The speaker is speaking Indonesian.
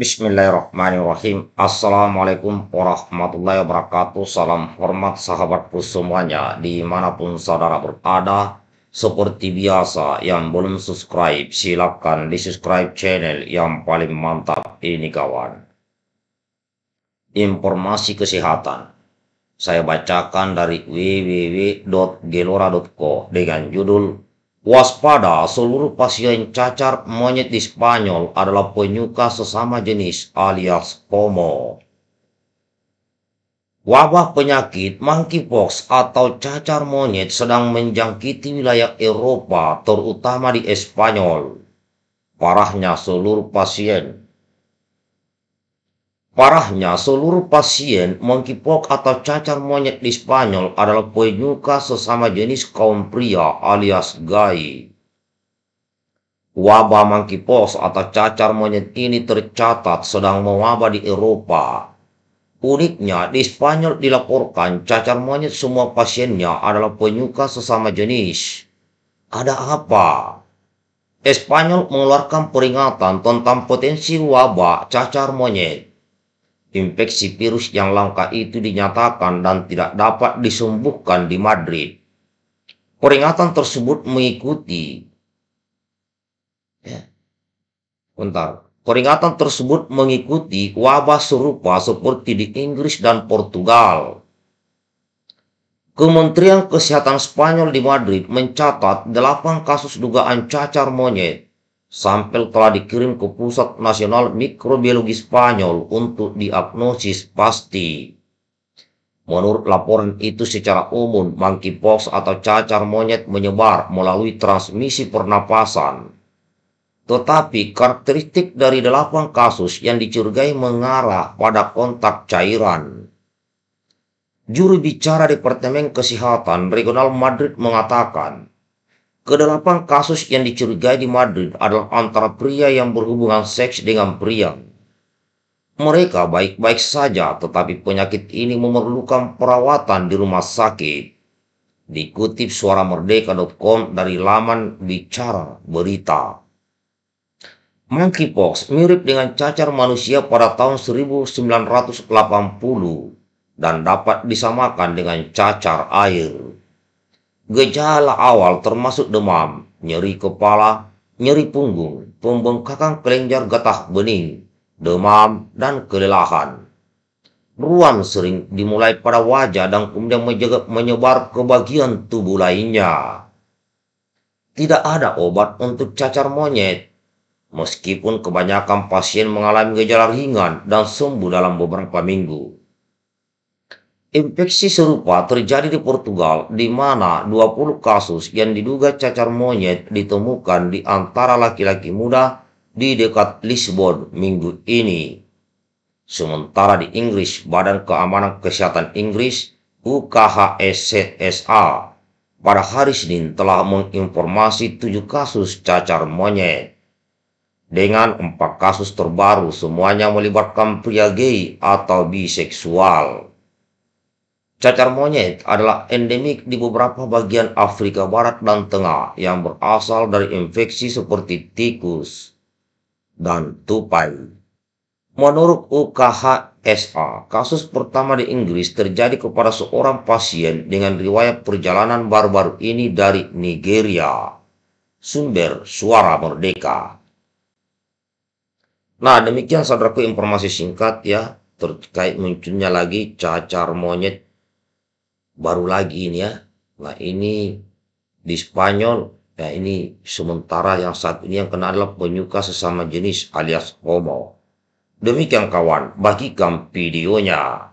Bismillahirrahmanirrahim. Assalamualaikum warahmatullahi wabarakatuh. Salam hormat sahabatku semuanya dimanapun saudara berada. Seperti biasa yang belum subscribe silakan di subscribe channel yang paling mantap ini kawan. Informasi kesehatan. Saya bacakan dari www.gelora.co dengan judul Waspada, seluruh pasien cacar monyet di Spanyol adalah penyuka sesama jenis alias komo. Wabah penyakit monkeypox atau cacar monyet sedang menjangkiti wilayah Eropa, terutama di Spanyol. Parahnya seluruh pasien Parahnya, seluruh pasien monkeypox atau cacar monyet di Spanyol adalah penyuka sesama jenis kaum pria alias gay. Wabah monkeypox atau cacar monyet ini tercatat sedang mewabah di Eropa. Uniknya, di Spanyol dilaporkan cacar monyet semua pasiennya adalah penyuka sesama jenis. Ada apa? Spanyol mengeluarkan peringatan tentang potensi wabah cacar monyet infeksi virus yang langka itu dinyatakan dan tidak dapat disembuhkan di Madrid. Peringatan tersebut mengikuti ya, bentar. Peringatan tersebut mengikuti wabah serupa seperti di Inggris dan Portugal. Kementerian Kesehatan Spanyol di Madrid mencatat 8 kasus dugaan cacar monyet Sampel telah dikirim ke Pusat Nasional Mikrobiologi Spanyol untuk diagnosis pasti. Menurut laporan itu secara umum, monkeypox atau cacar monyet menyebar melalui transmisi pernapasan. Tetapi karakteristik dari delapan kasus yang dicurigai mengarah pada kontak cairan. Juru bicara Departemen Kesehatan Regional Madrid mengatakan, Kedelapan kasus yang dicurigai di Madrid adalah antara pria yang berhubungan seks dengan pria. Mereka baik-baik saja tetapi penyakit ini memerlukan perawatan di rumah sakit. Dikutip suara merdeka.com dari laman bicara berita. Monkeypox mirip dengan cacar manusia pada tahun 1980 dan dapat disamakan dengan cacar air. Gejala awal termasuk demam, nyeri kepala, nyeri punggung, pembengkakan kelenjar getah bening, demam, dan kelelahan. Ruam sering dimulai pada wajah dan kemudian menyebar ke bagian tubuh lainnya. Tidak ada obat untuk cacar monyet, meskipun kebanyakan pasien mengalami gejala ringan dan sembuh dalam beberapa minggu. Infeksi serupa terjadi di Portugal di mana 20 kasus yang diduga cacar monyet ditemukan di antara laki-laki muda di dekat Lisbon minggu ini. Sementara di Inggris, Badan Keamanan Kesehatan Inggris (UKHSSA) pada hari Senin telah menginformasi 7 kasus cacar monyet. Dengan 4 kasus terbaru semuanya melibatkan pria gay atau biseksual. Cacar monyet adalah endemik di beberapa bagian Afrika Barat dan Tengah yang berasal dari infeksi seperti tikus dan tupai. Menurut UKHSA, kasus pertama di Inggris terjadi kepada seorang pasien dengan riwayat perjalanan baru-baru ini dari Nigeria. Sumber Suara Merdeka. Nah, demikian saudaraku informasi singkat ya terkait munculnya lagi cacar monyet baru lagi ini ya. Nah ini di Spanyol, ya ini sementara yang saat ini yang kena adalah penyuka sesama jenis alias homo. Demikian kawan, bagikan videonya.